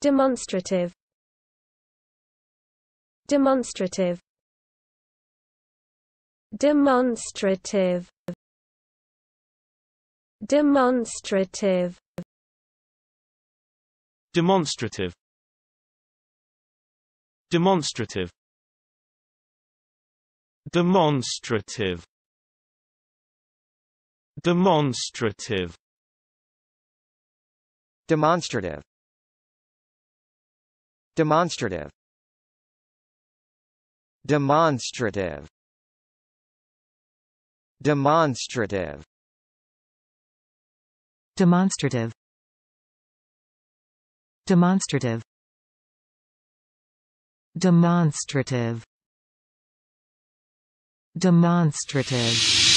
Demonstrative Demonstrative Demonstrative Demonstrative Demonstrative Demonstrative Demonstrative Demonstrative Demonstrative Demonstrative Demonstrative Demonstrative Demonstrative Demonstrative Demonstrative Demonstrative